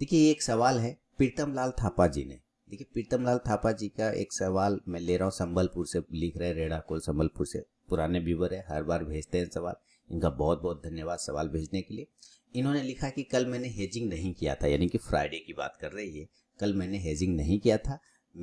देखिए एक सवाल है प्रीतम लाल थापा जी ने देखिए प्रीतम लाल थापा जी का एक सवाल मैं ले रहा हूँ संबलपुर से लिख रहे रेड़ा कोल संबलपुर से पुराने व्यूवर है हर बार भेजते हैं सवाल इनका बहुत बहुत धन्यवाद सवाल भेजने के लिए इन्होंने लिखा कि कल मैंने हेजिंग नहीं किया था यानी कि फ्राइडे की बात कर रही है कल मैंने हेजिंग नहीं किया था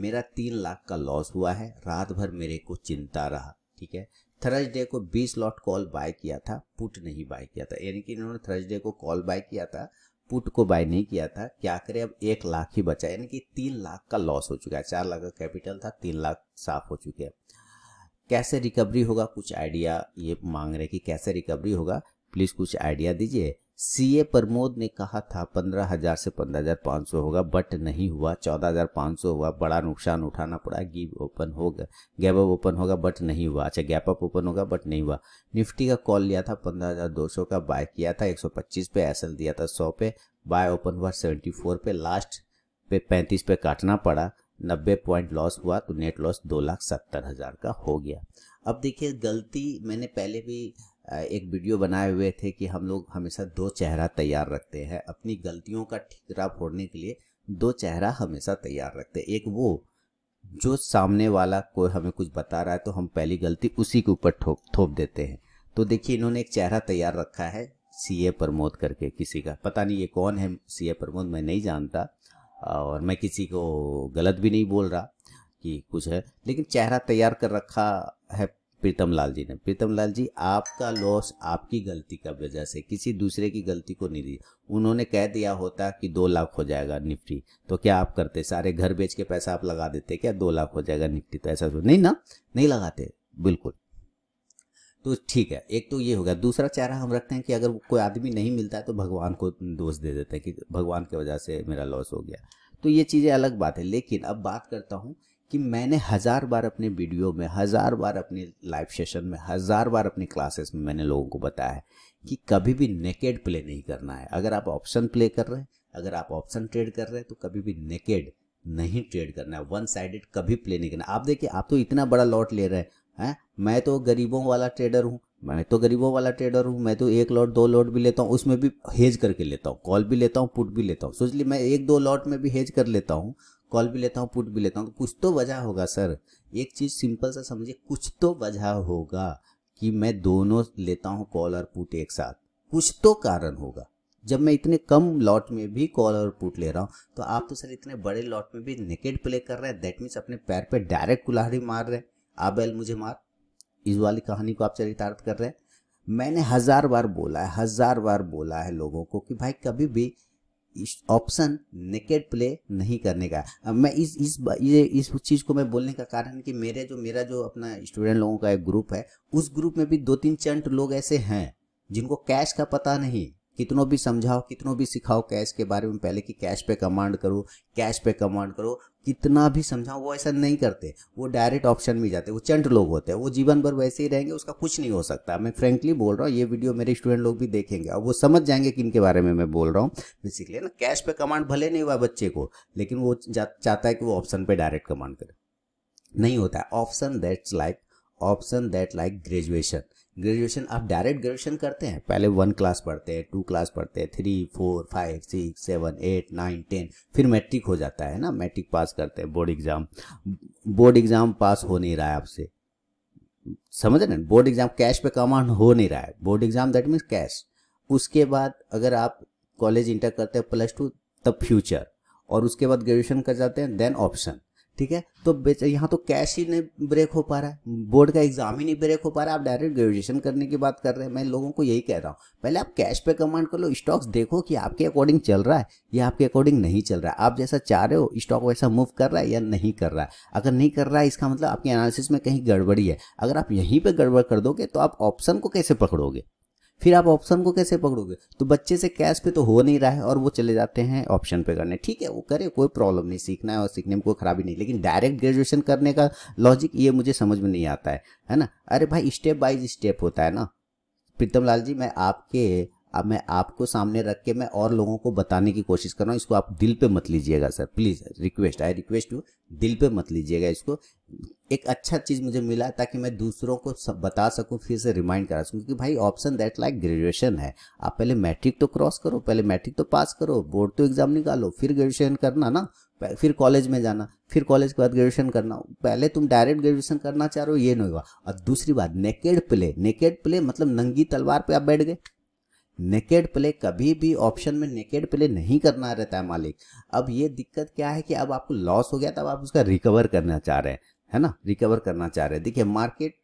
मेरा तीन लाख का लॉस हुआ है रात भर मेरे को चिंता रहा ठीक है थर्सडे को बीस लॉट कॉल बाय किया था पुट नहीं बाय किया था यानी कि इन्होंने थर्सडे को कॉल बाय किया था पुट को बाय नहीं किया था क्या करें अब एक लाख ही बचा यानी कि तीन लाख का लॉस हो चुका है चार लाख का कैपिटल था तीन लाख साफ हो चुके हैं कैसे रिकवरी होगा कुछ आइडिया ये मांग रहे कि कैसे रिकवरी होगा प्लीज़ कुछ आइडिया दीजिए सीए प्रमोद ने कहा था पंद्रह हजार से पंद्रह हजार पांच सौ होगा बट नहीं हुआ चौदह हजार पांच सौ हुआ बड़ा नुकसान उठाना पड़ा गिव ओपन होगा गैप अप ओपन होगा बट नहीं हुआ अच्छा गैप अप ओपन होगा बट नहीं हुआ निफ्टी का कॉल लिया था पंद्रह हजार दो सौ का बाय किया था एक सौ पच्चीस पे एसएल दिया था सौ पे बाय ओपन हुआ सेवेंटी फोर पे लास्ट पे पैंतीस पे काटना पड़ा नब्बे पॉइंट लॉस हुआ तो नेट लॉस दो लाख सत्तर हज़ार का हो गया अब देखिए गलती मैंने पहले भी एक वीडियो बनाए हुए थे कि हम लोग हमेशा दो चेहरा तैयार रखते हैं अपनी गलतियों का ठिकरा फोड़ने के लिए दो चेहरा हमेशा तैयार रखते हैं एक वो जो सामने वाला कोई हमें कुछ बता रहा है तो हम पहली गलती उसी के ऊपर ठोक थोप देते हैं तो देखिए इन्होंने एक चेहरा तैयार रखा है सी ए प्रमोद करके किसी का पता नहीं ये कौन है सी ए प्रमोद मैं नहीं जानता और मैं किसी को गलत भी नहीं बोल रहा कि कुछ है लेकिन चेहरा तैयार कर रखा है प्रीतम लाल जी ने प्रीतम लाल जी आपका लॉस आपकी गलती का वजह से किसी दूसरे की गलती को नहीं दी उन्होंने कह दिया होता कि दो लाख हो जाएगा निफ्टी तो क्या आप करते सारे घर बेच के पैसा आप लगा देते क्या दो लाख हो जाएगा निफ्टी तो ऐसा तो नहीं ना नहीं लगाते बिल्कुल तो ठीक है एक तो ये हो गया दूसरा चेहरा हम रखते हैं कि अगर कोई आदमी नहीं मिलता है तो भगवान को दोष दे देते हैं कि भगवान की वजह से मेरा लॉस हो गया तो ये चीज़ें अलग बात है लेकिन अब बात करता हूँ कि मैंने हज़ार बार अपने वीडियो में हज़ार बार अपने लाइव सेशन में हज़ार बार अपनी क्लासेस में मैंने लोगों को बताया है कि कभी भी नेकेड प्ले नहीं करना है अगर आप ऑप्शन प्ले कर रहे हैं अगर आप ऑप्शन ट्रेड कर रहे हैं तो कभी भी नेकेड नहीं ट्रेड करना है वन साइडेड कभी प्ले नहीं करना आप देखिए आप तो इतना बड़ा लॉट ले रहे हैं हैं मैं तो गरीबों वाला ट्रेडर हूँ मैं तो गरीबों वाला ट्रेडर हूँ मैं तो एक लॉट दो लॉट भी लेता हूँ उसमें भी हेज करके लेता हूँ कॉल भी लेता हूँ पुट भी लेता हूँ सोच ली मैं एक दो लॉट में भी हेज कर लेता हूँ कॉल भी लेता हूँ पुट भी लेता हूँ तो कुछ तो वजह होगा सर एक चीज़ सिंपल सा समझिए कुछ तो वजह होगा कि मैं दोनों लेता हूँ कॉल और पुट एक साथ कुछ तो कारण होगा जब मैं इतने कम लॉट में भी कॉल और पुट ले रहा हूँ तो आप तो सर इतने बड़े लॉट में भी नेकेड प्ले कर रहे हैं दैट मीन्स अपने पैर पर डायरेक्ट कुल्हाड़ी मार रहे हैं आ बैल मुझे मार इस वाली कहानी को आप चरितार्थ कर रहे हैं मैंने हजार बार बोला है हजार बार बोला है लोगों को कि भाई कभी भी ऑप्शन नेकेड प्ले नहीं करने का अब मैं इस इस ये इस चीज़ को मैं बोलने का कारण कि मेरे जो मेरा जो अपना स्टूडेंट लोगों का एक ग्रुप है उस ग्रुप में भी दो तीन चंट लोग ऐसे हैं जिनको कैश का पता नहीं कितनों भी समझाओ कितनों भी सिखाओ कैश के बारे में पहले कि कैश पे कमांड करो कैश पे कमांड करो कितना भी समझाओ वो ऐसा नहीं करते वो डायरेक्ट ऑप्शन में जाते वो चंट लोग होते हैं वो जीवन भर वैसे ही रहेंगे उसका कुछ नहीं हो सकता मैं फ्रेंकली बोल रहा हूँ ये वीडियो मेरे स्टूडेंट लोग भी देखेंगे और वो समझ जाएंगे कि इनके बारे में मैं बोल रहा हूँ बेसिकली ना कैश पे कमांड भले नहीं हुआ बच्चे को लेकिन वो चाहता है कि वो ऑप्शन पे डायरेक्ट कमांड करे नहीं होता है option that's like option that like graduation graduation आप डायरेक्ट ग्रेजुएशन करते हैं पहले वन क्लास पढ़ते हैं टू क्लास पढ़ते हैं three four five six seven eight nine ten फिर मैट्रिक हो जाता है ना मैट्रिक पास करते हैं board exam board exam pass हो नहीं रहा है आपसे समझ रहे बोर्ड एग्जाम कैश पे कमांड हो नहीं रहा है board exam that means cash उसके बाद अगर आप कॉलेज इंटर करते हैं प्लस टू तब फ्यूचर और उसके बाद ग्रेजुएशन कर जाते हैं देन ऑप्शन ठीक है तो यहाँ तो कैश ही नहीं ब्रेक हो पा रहा है बोर्ड का एग्जाम ही नहीं ब्रेक हो पा रहा है आप डायरेक्ट ग्रेजुएशन करने की बात कर रहे हैं मैं लोगों को यही कह रहा हूँ पहले आप कैश पे कमांड कर लो स्टॉक्स देखो कि आपके अकॉर्डिंग चल रहा है या आपके अकॉर्डिंग नहीं चल रहा है आप जैसा चाह रहे हो स्टॉक वैसा मूव कर रहा है या नहीं कर रहा है अगर नहीं कर रहा है इसका मतलब आपके एनालिसिस में कहीं गड़बड़ी है अगर आप यहीं पर गड़बड़ कर दोगे तो आप ऑप्शन को कैसे पकड़ोगे फिर आप ऑप्शन को कैसे पकड़ोगे तो बच्चे से कैश पे तो हो नहीं रहा है और वो चले जाते हैं ऑप्शन पे करने ठीक है वो करे कोई प्रॉब्लम नहीं सीखना है और सीखने में कोई खराबी नहीं लेकिन डायरेक्ट ग्रेजुएशन करने का लॉजिक ये मुझे समझ में नहीं आता है है ना अरे भाई स्टेप बाई स्टेप होता है ना प्रीतम लाल जी मैं आपके अब मैं आपको सामने रख के मैं और लोगों को बताने की कोशिश कर रहा हूँ इसको आप दिल पे मत लीजिएगा sir please request I request you दिल पे मत लीजिएगा इसको एक अच्छा चीज़ मुझे मिला ताकि मैं दूसरों को सब बता सकूँ फिर से रिमाइंड करा सकूँ क्योंकि भाई ऑप्शन दैट लाइक ग्रेजुएशन है आप पहले मैट्रिक तो क्रॉस करो पहले मैट्रिक तो पास करो बोर्ड तो एग्जाम निकालो फिर ग्रेजुएशन करना ना फिर कॉलेज में जाना फिर कॉलेज के बाद ग्रेजुएशन करना पहले तुम डायरेक्ट ग्रेजुएशन करना चाह रहे हो ये नहीं हुआ और दूसरी बात नेकेड प्ले नेकेड प्ले मतलब नंगी तलवार पे आप बैठ गए नेकेड प्ले कभी भी ऑप्शन में नेकेड प्ले नहीं करना रहता है मालिक अब ये दिक्कत क्या है कि अब आपको लॉस हो गया तब आप उसका रिकवर करना चाह रहे हैं है ना रिकवर करना चाह रहे हैं देखिए मार्केट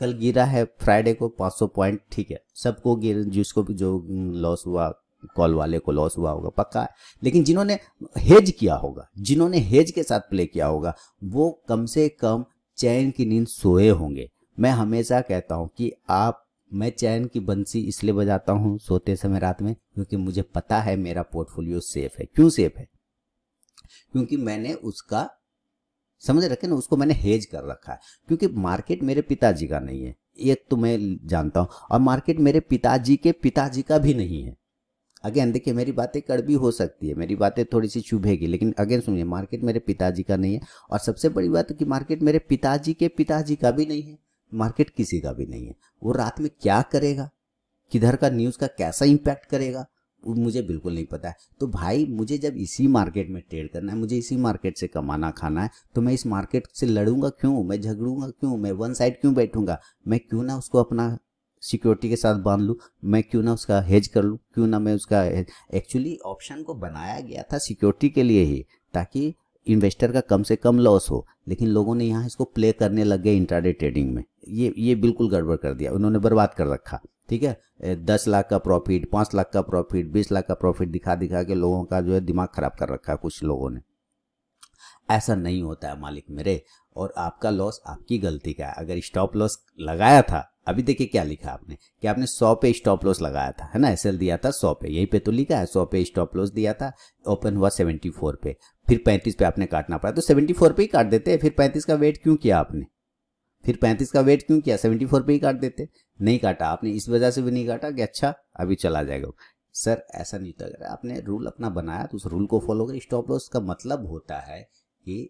कल गिरा है फ्राइडे को 500 पॉइंट ठीक है सबको गिर जिसको जो लॉस हुआ कॉल वाले को लॉस हुआ होगा पक्का है लेकिन जिन्होंने हेज किया होगा जिन्होंने हेज के साथ प्ले किया होगा वो कम से कम चैन की नींद सोए होंगे मैं हमेशा कहता हूँ कि आप मैं चैन की बंसी इसलिए बजाता हूँ सोते समय रात में क्योंकि मुझे पता है मेरा पोर्टफोलियो सेफ है क्यों सेफ है क्योंकि मैंने उसका समझ रखे ना उसको मैंने हेज कर रखा है क्योंकि मार्केट मेरे पिताजी का नहीं है एक तो मैं जानता हूं और मार्केट मेरे पिताजी के पिताजी का भी नहीं है अगेन देखिए मेरी बातें कड़वी हो सकती है मेरी बातें थोड़ी सी चुभेगी लेकिन अगेन सुनिए मार्केट मेरे पिताजी का नहीं है और सबसे बड़ी बात कि मार्केट मेरे पिताजी के पिताजी का भी नहीं है मार्केट किसी का भी नहीं है वो रात में क्या करेगा किधर का न्यूज़ का कैसा इम्पैक्ट करेगा वो मुझे बिल्कुल नहीं पता है तो भाई मुझे जब इसी मार्केट में ट्रेड करना है मुझे इसी मार्केट से कमाना खाना है तो मैं इस मार्केट से लड़ूंगा क्यों मैं झगड़ूंगा क्यों मैं वन साइड क्यों बैठूंगा मैं क्यों ना उसको अपना सिक्योरिटी के साथ बांध लूँ मैं क्यों ना उसका हेज कर लूँ क्यों ना मैं उसका एक्चुअली ऑप्शन को बनाया गया था सिक्योरिटी के लिए ही ताकि इन्वेस्टर का कम से कम लॉस हो लेकिन लोगों ने यहाँ इसको प्ले करने लग गए इंट्राडे ट्रेडिंग में ये ये बिल्कुल गड़बड़ कर दिया उन्होंने बर्बाद कर रखा ठीक है दस लाख का प्रॉफिट पाँच लाख का प्रॉफिट बीस लाख का प्रॉफिट दिखा दिखा के लोगों का जो है दिमाग खराब कर रखा है कुछ लोगों ने ऐसा नहीं होता है मालिक मेरे और आपका लॉस आपकी गलती का है अगर स्टॉप लॉस लगाया था अभी देखिए क्या लिखा आपने कि आपने सौ पे स्टॉप लॉस लगाया था है ना एसएल दिया था सौ पे यहीं पे तो लिखा है सौ पे स्टॉप लॉस दिया था ओपन हुआ सेवेंटी फोर पे फिर 35 पे आपने काटना पड़ा तो सेवेंटी फोर पे ही काट देते फिर पैंतीस का वेट क्यों किया आपने फिर पैंतीस का वेट क्यों किया सेवेंटी फोर पे ही काट देते नहीं काटा आपने इस वजह से भी नहीं काटा कि अच्छा अभी चला जाएगा सर ऐसा नहीं होता अगर आपने रूल अपना बनाया तो उस रूल को फॉलो कर स्टॉप लॉस का मतलब होता है कि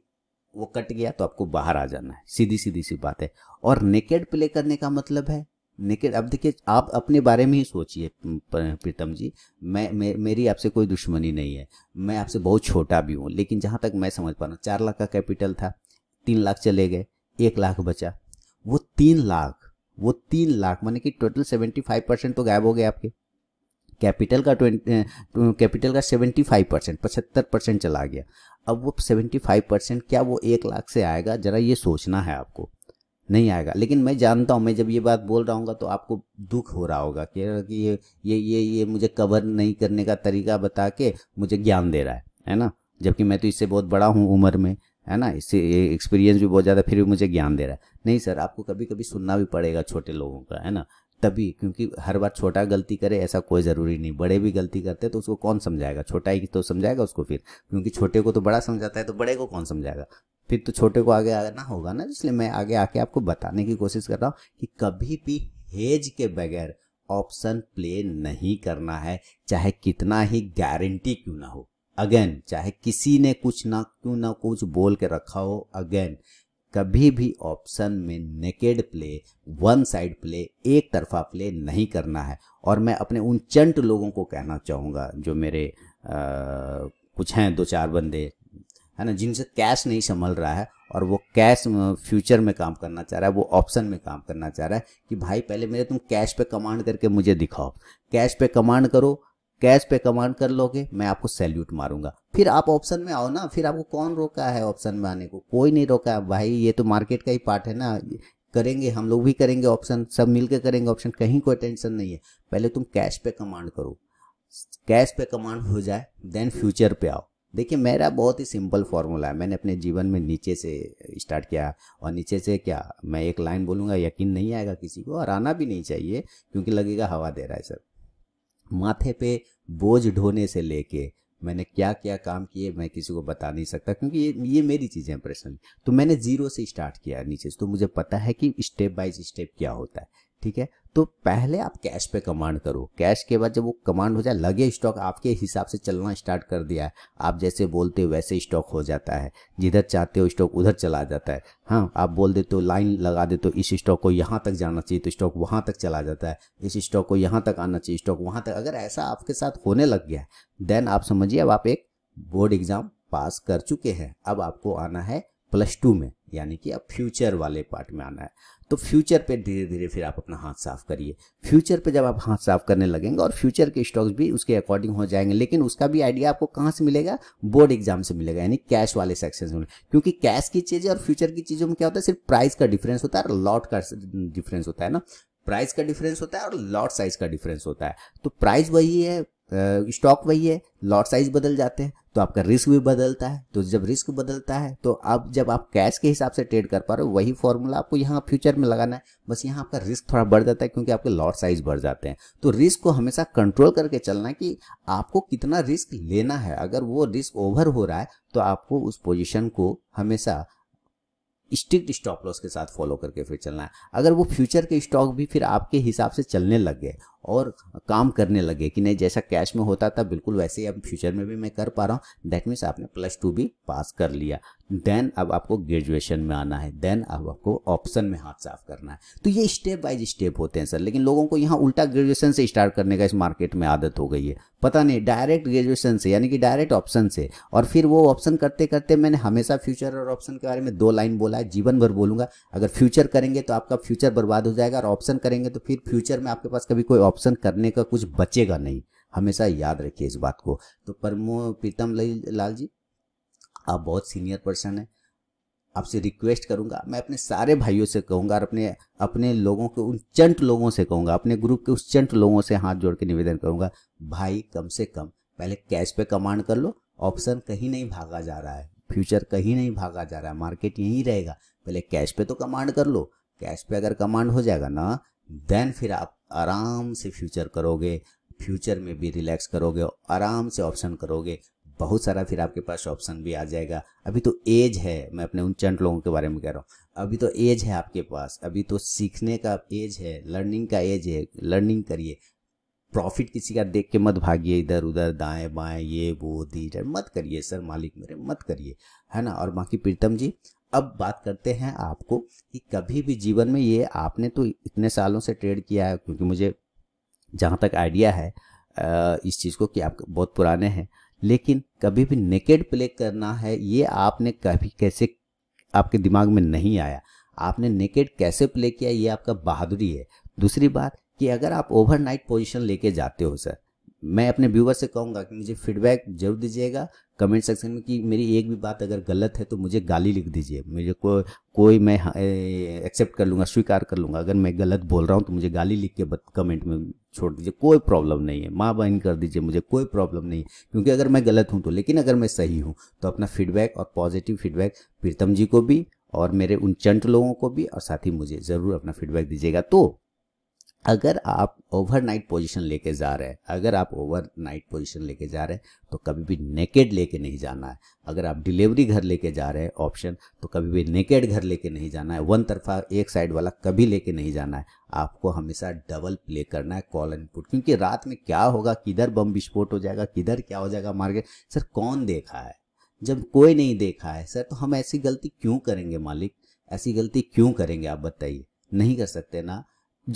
वो कट गया तो आपको बाहर आ जाना है सीधी सीधी सी बात है और नेकेड प्ले करने का मतलब है नेकेड अब देखिए आप अपने बारे में ही सोचिए प्रीतम जी मैं मे, मेरी आपसे कोई दुश्मनी नहीं है मैं आपसे बहुत छोटा भी हूँ लेकिन जहाँ तक मैं समझ पा रहा हूँ चार लाख का कैपिटल था तीन लाख चले गए एक लाख बचा वो तीन लाख वो तीन लाख मैंने कि टोटल सेवेंटी फाइव परसेंट तो गायब हो गए आपके कैपिटल का ट्वेंटी तो कैपिटल का सेवेंटी फाइव परसेंट पचहत्तर परसेंट चला गया अब वो सेवेंटी फाइव परसेंट क्या वो एक लाख से आएगा ज़रा ये सोचना है आपको नहीं आएगा लेकिन मैं जानता हूँ मैं जब ये बात बोल रहा हूँ तो आपको दुख हो रहा होगा कि ये ये ये ये मुझे कवर नहीं करने का तरीका बता के मुझे ज्ञान दे रहा है है ना जबकि मैं तो इससे बहुत बड़ा हूँ उम्र में है ना इससे एक्सपीरियंस भी बहुत ज़्यादा फिर भी मुझे ज्ञान दे रहा है नहीं सर आपको कभी कभी सुनना भी पड़ेगा छोटे लोगों का है ना तभी क्योंकि हर बार छोटा गलती करे ऐसा कोई ज़रूरी नहीं बड़े भी गलती करते तो उसको कौन समझाएगा छोटा ही तो समझाएगा उसको फिर क्योंकि छोटे को तो बड़ा समझाता है तो बड़े को कौन समझाएगा फिर तो छोटे को आगे आना होगा ना इसलिए मैं आगे आके आपको बताने की कोशिश कर रहा हूँ कि कभी भी हेज के बगैर ऑप्शन प्ले नहीं करना है चाहे कितना ही गारंटी क्यों ना हो अगेन चाहे किसी ने कुछ ना क्यों ना कुछ बोल के रखा हो अगेन कभी भी ऑप्शन में naked play one side play एक तरफा प्ले नहीं करना है और मैं अपने उन चंट लोगों को कहना चाहूँगा जो मेरे आ, कुछ हैं दो चार बंदे है ना जिनसे कैश नहीं संभल रहा है और वो कैश फ्यूचर में काम करना चाह रहा है वो ऑप्शन में काम करना चाह रहा है कि भाई पहले मेरे तुम कैश पे कमांड करके मुझे दिखाओ कैश पे कमांड करो कैश पे कमांड कर लोगे मैं आपको सैल्यूट मारूंगा फिर आप ऑप्शन में आओ ना फिर आपको कौन रोका है ऑप्शन में आने को कोई नहीं रोका है भाई ये तो मार्केट का ही पार्ट है ना करेंगे हम लोग भी करेंगे ऑप्शन सब मिलकर करेंगे ऑप्शन कहीं कोई टेंशन नहीं है पहले तुम कैश पे कमांड करो कैश पे कमांड हो जाए देन फ्यूचर पे आओ देखिए मेरा बहुत ही सिंपल फॉर्मूला है मैंने अपने जीवन में नीचे से स्टार्ट किया और नीचे से क्या मैं एक लाइन बोलूँगा यकीन नहीं आएगा किसी को और आना भी नहीं चाहिए क्योंकि लगेगा हवा दे रहा है सर माथे पे बोझ ढोने से लेके मैंने क्या क्या काम किए मैं किसी को बता नहीं सकता क्योंकि ये ये मेरी चीज़ें हैं पर्सनली तो मैंने जीरो से स्टार्ट किया नीचे तो मुझे पता है कि स्टेप बाय स्टेप क्या होता है ठीक है तो पहले आप कैश पे कमांड करो कैश के बाद जब वो कमांड हो जाए लगे स्टॉक आपके हिसाब से चलना स्टार्ट कर दिया है आप जैसे बोलते हो वैसे स्टॉक हो जाता है जिधर चाहते हो स्टॉक उधर चला जाता है हाँ आप बोल देते हो लाइन लगा देते हो इस स्टॉक को यहाँ तक जाना चाहिए तो स्टॉक वहाँ तक चला जाता है इस स्टॉक को यहाँ तक आना चाहिए स्टॉक वहाँ तक अगर ऐसा आपके साथ होने लग गया देन आप समझिए अब आप एक बोर्ड एग्जाम पास कर चुके हैं अब आपको आना है प्लस टू में यानी कि अब फ्यूचर वाले पार्ट में आना है तो फ्यूचर पे धीरे धीरे फिर आप अपना हाथ साफ करिए फ्यूचर पे जब आप हाथ साफ करने लगेंगे और फ्यूचर के स्टॉक्स भी उसके अकॉर्डिंग हो जाएंगे लेकिन उसका भी आइडिया आपको कहाँ से मिलेगा बोर्ड एग्जाम से मिलेगा यानी कैश वाले सेक्शन से मिलेगा क्योंकि कैश की चीज़ें और फ्यूचर की चीज़ों में क्या होता है सिर्फ प्राइस का डिफरेंस होता है और लॉट का डिफरेंस होता है ना प्राइस का डिफरेंस होता है और लॉट साइज का डिफरेंस होता है तो प्राइस वही है स्टॉक वही है लॉट साइज बदल जाते हैं तो आपका रिस्क भी बदलता है तो जब रिस्क बदलता है तो अब जब आप कैश के हिसाब से ट्रेड कर पा रहे हो वही फॉर्मूला आपको यहाँ फ्यूचर में लगाना है बस यहाँ आपका रिस्क थोड़ा बढ़ जाता है क्योंकि आपके लॉट साइज बढ़ जाते हैं तो रिस्क को हमेशा कंट्रोल करके चलना कि आपको कितना रिस्क लेना है अगर वो रिस्क ओवर हो रहा है तो आपको उस पोजिशन को हमेशा स्ट्रिक्ट स्टॉप लॉस के साथ फॉलो करके फिर चलना है अगर वो फ्यूचर के स्टॉक भी फिर आपके हिसाब से चलने लग गए और काम करने लगे कि नहीं जैसा कैश में होता था बिल्कुल वैसे ही अब फ्यूचर में भी मैं कर पा रहा हूँ दैट मीन्स आपने प्लस टू भी पास कर लिया देन अब आपको ग्रेजुएशन में आना है देन अब आपको ऑप्शन में हाथ साफ करना है तो ये स्टेप बाय स्टेप होते हैं सर लेकिन लोगों को यहाँ उल्टा ग्रेजुएशन से स्टार्ट करने का इस मार्केट में आदत हो गई है पता नहीं डायरेक्ट ग्रेजुएशन से यानी कि डायरेक्ट ऑप्शन से और फिर वो ऑप्शन करते करते मैंने हमेशा फ्यूचर और ऑप्शन के बारे में दो लाइन बोला है जीवन भर बोलूंगा अगर फ्यूचर करेंगे तो आपका फ्यूचर बर्बाद हो जाएगा और ऑप्शन करेंगे तो फिर फ्यूचर में आपके पास कभी कोई ऑप्शन ऑप्शन करने का कुछ बचेगा नहीं हमेशा याद रखिए इस बात को तो परमो प्रीतम लाल जी आप बहुत सीनियर पर्सन हैं आपसे रिक्वेस्ट करूंगा मैं अपने सारे भाइयों से कहूंगा और अपने अपने लोगों के उन चंट लोगों से कहूंगा अपने ग्रुप के उस चंट लोगों से हाथ जोड़ के निवेदन करूंगा भाई कम से कम पहले कैश पे कमांड कर लो ऑप्शन कहीं नहीं भागा जा रहा है फ्यूचर कहीं नहीं भागा जा रहा है मार्केट यहीं रहेगा पहले कैश पे तो कमांड कर लो कैश पे अगर कमांड हो जाएगा ना देन फिर आप आराम से फ्यूचर करोगे फ्यूचर में भी रिलैक्स करोगे आराम से ऑप्शन करोगे बहुत सारा फिर आपके पास ऑप्शन भी आ जाएगा अभी तो एज है मैं अपने उन चंद लोगों के बारे में कह रहा हूँ अभी तो एज है आपके पास अभी तो सीखने का एज है लर्निंग का एज है लर्निंग करिए प्रॉफिट किसी का देख के मत भागिए इधर उधर दाएं बाएं ये वो दी मत करिए सर मालिक मेरे मत करिए है ना और बाकी प्रीतम जी अब बात करते हैं आपको कि कभी भी जीवन में ये आपने तो इतने सालों से ट्रेड किया है क्योंकि मुझे जहाँ तक आइडिया है इस चीज़ को कि आप बहुत पुराने हैं लेकिन कभी भी नेकेड प्ले करना है ये आपने कभी कैसे आपके दिमाग में नहीं आया आपने नेकेड कैसे प्ले किया ये आपका बहादुरी है दूसरी बात कि अगर आप ओवरनाइट पोजीशन लेके जाते हो सर मैं अपने व्यूवर से कहूँगा कि मुझे फीडबैक जरूर दीजिएगा कमेंट सेक्शन में कि मेरी एक भी बात अगर गलत है तो मुझे गाली लिख दीजिए मुझे को कोई मैं हाँ, एक्सेप्ट कर लूँगा स्वीकार कर लूँगा अगर मैं गलत बोल रहा हूँ तो मुझे गाली लिख के कमेंट में छोड़ दीजिए कोई प्रॉब्लम नहीं है माँ बहन कर दीजिए मुझे कोई प्रॉब्लम नहीं है क्योंकि अगर मैं गलत हूँ तो लेकिन अगर मैं सही हूँ तो अपना फीडबैक और पॉजिटिव फीडबैक प्रीतम जी को भी और मेरे उन चंट लोगों को भी और साथ ही मुझे ज़रूर अपना फीडबैक दीजिएगा तो अगर आप ओवरनाइट पोजीशन लेके जा रहे हैं अगर आप ओवरनाइट पोजीशन लेके जा रहे हैं तो कभी भी नेकेड लेके नहीं जाना है अगर आप डिलीवरी घर लेके जा रहे हैं ऑप्शन तो कभी भी नेकेड घर लेके नहीं जाना है वन तरफा एक साइड वाला कभी लेके नहीं जाना है आपको हमेशा डबल प्ले करना है कॉल एंड पुट क्योंकि रात में क्या होगा किधर बम विस्फोट हो जाएगा किधर क्या हो जाएगा मार्केट सर कौन देखा है जब कोई नहीं देखा है सर तो हम ऐसी गलती क्यों करेंगे मालिक ऐसी गलती क्यों करेंगे आप बताइए नहीं कर सकते ना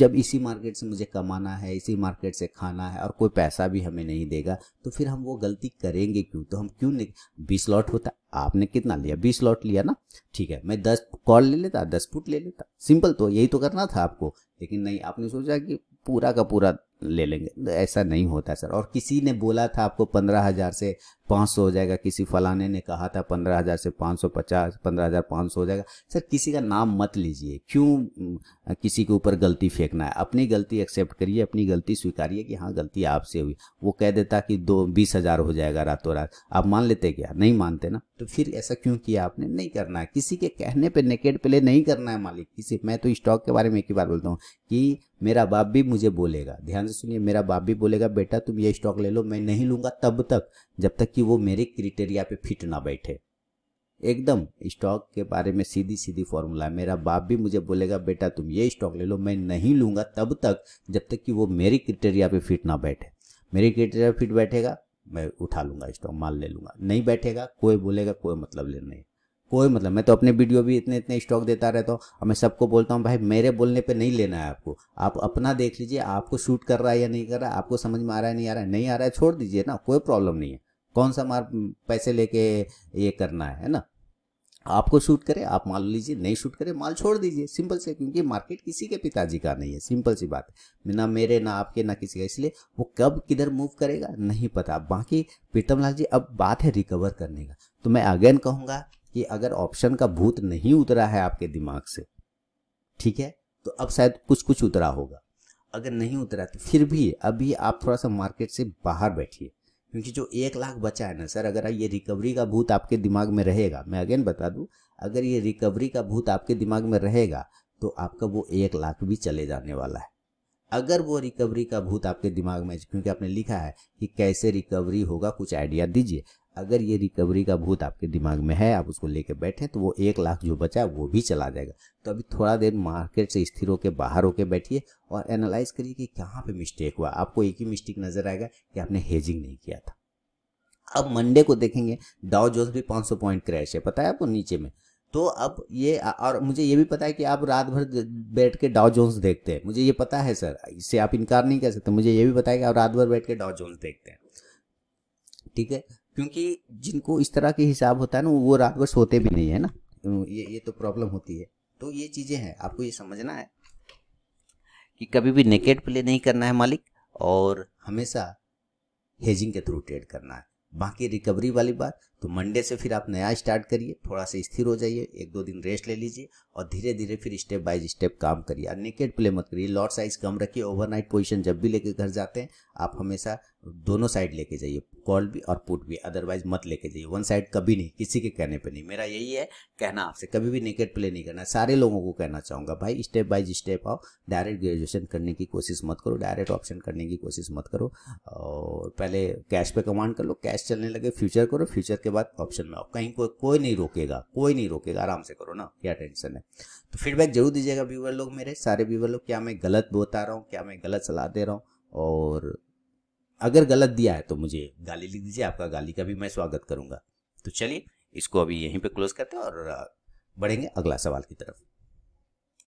जब इसी मार्केट से मुझे कमाना है इसी मार्केट से खाना है और कोई पैसा भी हमें नहीं देगा तो फिर हम वो गलती करेंगे क्यों तो हम क्यों नहीं बीस लॉट होता आपने कितना लिया बीस लॉट लिया ना ठीक है मैं दस कॉल ले लेता दस फुट ले लेता सिंपल तो यही तो करना था आपको लेकिन नहीं आपने सोचा कि पूरा का पूरा ले लेंगे ऐसा नहीं होता सर और किसी ने बोला था आपको पंद्रह हज़ार से पाँच सौ हो जाएगा किसी फलाने ने कहा था पंद्रह हज़ार से पाँच सौ पचास पंद्रह हज़ार पाँच सौ हो जाएगा सर किसी का नाम मत लीजिए क्यों किसी के ऊपर गलती फेंकना है अपनी गलती एक्सेप्ट करिए अपनी गलती स्वीकारिए कि हाँ गलती आपसे हुई वो कह देता कि दो बीस हज़ार हो जाएगा रातों रात आप मान लेते क्या नहीं मानते ना तो फिर ऐसा क्यों किया आपने नहीं करना है किसी के कहने पर नेकेट प्ले नहीं करना है मालिक किसी मैं तो स्टॉक के बारे में एक ही बार बोलता हूँ कि मेरा बाप भी मुझे बोलेगा ध्यान से सुनिए मेरा बाप भी बोलेगा बेटा तुम ये स्टॉक ले लो मैं नहीं लूँगा तब तक जब तक कि वो मेरे क्रिटेरिया पे फिट ना बैठे एकदम स्टॉक के बारे में सीधी सीधी फॉर्मूला है मेरा बाप भी मुझे बोलेगा बेटा तुम ये स्टॉक ले लो मैं नहीं लूंगा तब तक जब तक कि वो मेरी क्रिटेरिया पे फिट ना बैठे मेरी क्रिटेरिया फिट बैठेगा मैं उठा लूंगा स्टॉक माल ले लूंगा नहीं बैठेगा कोई बोलेगा कोई मतलब ले नहीं कोई मतलब मैं तो अपने वीडियो भी इतने इतने स्टॉक देता रहता हूँ और मैं सबको बोलता हूँ भाई मेरे बोलने पे नहीं लेना है आपको आप अपना देख लीजिए आपको शूट कर रहा है या नहीं कर रहा है आपको समझ में आ रहा है नहीं आ रहा है नहीं आ रहा है छोड़ दीजिए ना कोई प्रॉब्लम नहीं है कौन सा मार पैसे लेके ये करना है ना आपको शूट करे आप माल लीजिए नहीं शूट करे माल छोड़ दीजिए सिंपल से क्योंकि मार्केट किसी के पिताजी का नहीं है सिंपल सी बात है ना मेरे ना आपके ना किसी का इसलिए वो कब किधर मूव करेगा नहीं पता बाकी प्रीतम लाल जी अब बात है रिकवर करने का तो मैं अगेन कहूँगा कि अगर ऑप्शन का भूत नहीं उतरा है आपके दिमाग से ठीक है तो अब शायद कुछ कुछ उतरा होगा अगर नहीं उतरा तो फिर भी अभी आप थोड़ा सा मार्केट से बाहर बैठिए क्योंकि जो एक लाख बचा है ना सर अगर ये रिकवरी का भूत आपके दिमाग में रहेगा मैं अगेन बता दूं अगर ये रिकवरी का भूत आपके दिमाग में रहेगा तो आपका वो एक लाख भी चले जाने वाला है अगर वो रिकवरी का भूत आपके दिमाग में क्योंकि आपने लिखा है कि कैसे रिकवरी होगा कुछ आइडिया दीजिए अगर ये रिकवरी का भूत आपके दिमाग में है आप उसको लेके बैठे तो वो एक लाख जो बचा वो भी चला जाएगा तो अभी थोड़ा देर मार्केट से स्थिर होकर बाहर होके बैठिए और एनालाइज करिए कि कहाँ पे मिस्टेक हुआ आपको एक ही मिस्टेक नजर आएगा कि आपने हेजिंग नहीं किया था अब मंडे को देखेंगे डाउ जो भी 500 पॉइंट क्रैश है पता है आपको नीचे में तो अब ये और मुझे ये भी पता है कि आप रात भर बैठ के डाउ जोन्स देखते हैं मुझे ये पता है सर इससे आप इनकार नहीं कर सकते मुझे ये भी पता है कि आप रात भर बैठ के डाउ जोन्स देखते हैं ठीक है क्योंकि जिनको इस तरह के हिसाब होता है ना वो रात भर सोते भी नहीं है ना हम्म, ये ये तो प्रॉब्लम होती है तो ये चीज़ें हैं आपको ये समझना है कि कभी भी नेकेड प्ले नहीं करना है मालिक और हमेशा हेजिंग के थ्रू ट्रेड करना है बाकी रिकवरी वाली बात तो मंडे से फिर आप नया स्टार्ट करिए थोड़ा सा स्थिर हो जाइए एक दो दिन रेस्ट ले लीजिए और धीरे धीरे फिर स्टेप बाय स्टेप काम करिए और नेकेट प्ले मत करिए लॉट साइज कम रखिए ओवरनाइट पोजीशन जब भी लेके घर जाते हैं आप हमेशा दोनों साइड लेके जाइए कॉल भी और पुट भी अदरवाइज मत लेके जाइए वन साइड कभी नहीं किसी के कहने पर नहीं मेरा यही है कहना आपसे कभी भी नेकेट प्ले नहीं करना सारे लोगों को कहना चाहूँगा भाई स्टेप बाय स्टेप आओ डायरेक्ट ग्रेजुएशन करने की कोशिश मत करो डायरेक्ट ऑप्शन करने की कोशिश मत करो और पहले कैश पे कमांड कर लो कैश चलने लगे फ्यूचर करो फ्यूचर के बाद ऑप्शन में आओ कहीं कोई कोई नहीं रोकेगा कोई नहीं रोकेगा आराम से करो ना क्या टेंशन है तो फीडबैक जरूर दीजिएगा व्यूवर लोग मेरे सारे व्यूवर लोग क्या मैं गलत बता रहा हूँ क्या मैं गलत सलाह दे रहा हूँ और अगर गलत दिया है तो मुझे गाली लिख दीजिए आपका गाली का भी मैं स्वागत करूंगा तो चलिए इसको अभी यहीं पर क्लोज करते हैं और बढ़ेंगे अगला सवाल की तरफ